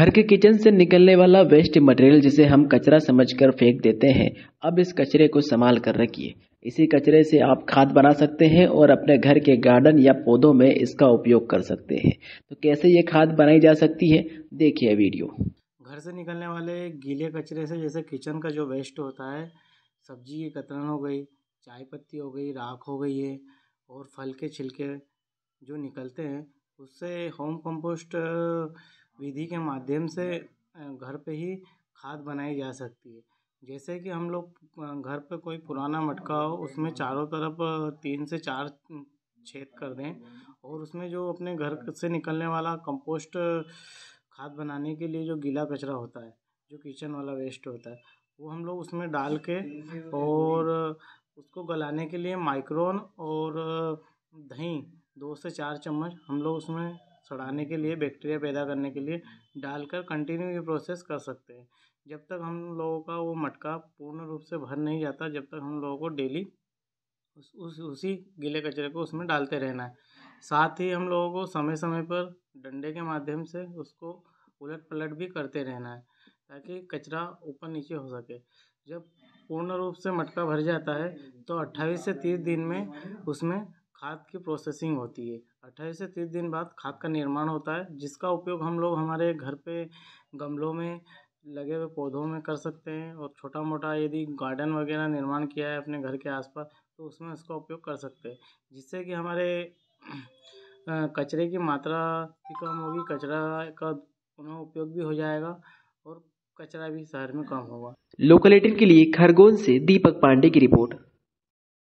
घर के किचन से निकलने वाला वेस्ट मटेरियल जिसे हम कचरा समझकर फेंक देते हैं अब इस कचरे को संभाल कर रखिए इसी कचरे से आप खाद बना सकते हैं और अपने घर के गार्डन या पौधों में इसका उपयोग कर सकते हैं तो कैसे ये खाद बनाई जा सकती है देखिए वीडियो घर से निकलने वाले गीले कचरे से जैसे किचन का जो वेस्ट होता है सब्जी की कतरन हो गई चाय पत्ती हो गई राख हो गई है और फल के छिलके जो निकलते हैं उससे होम कंपोस्ट विधि के माध्यम से घर पे ही खाद बनाई जा सकती है जैसे कि हम लोग घर पे कोई पुराना मटका हो उसमें चारों तरफ तीन से चार छेद कर दें और उसमें जो अपने घर से निकलने वाला कंपोस्ट खाद बनाने के लिए जो गीला कचरा होता है जो किचन वाला वेस्ट होता है वो हम लोग उसमें डाल के और उसको गलाने के लिए माइक्रोन और दही दो से चार चम्मच हम लोग उसमें सड़ाने के लिए बैक्टीरिया पैदा करने के लिए डालकर कंटिन्यू ये प्रोसेस कर सकते हैं जब तक हम लोगों का वो मटका पूर्ण रूप से भर नहीं जाता जब तक हम लोगों को डेली उस, उस उसी गीले कचरे को उसमें डालते रहना है साथ ही हम लोगों को समय समय पर डंडे के माध्यम से उसको उलट पलट भी करते रहना है ताकि कचरा ऊपर नीचे हो सके जब पूर्ण रूप से मटका भर जाता है तो 28 से 30 दिन में उसमें खाद की प्रोसेसिंग होती है अट्ठाईस से तीस दिन बाद खाद का निर्माण होता है जिसका उपयोग हम लोग हमारे घर पे गमलों में लगे हुए पौधों में कर सकते हैं और छोटा मोटा यदि गार्डन वगैरह निर्माण किया है अपने घर के आसपास तो उसमें उसका उपयोग कर सकते हैं जिससे कि हमारे कचरे की मात्रा भी कम होगी कचरा का पुनः उपयोग भी हो जाएगा और कचरा भी शहर में कम होगा लोकल के लिए खरगोन से दीपक पांडे की रिपोर्ट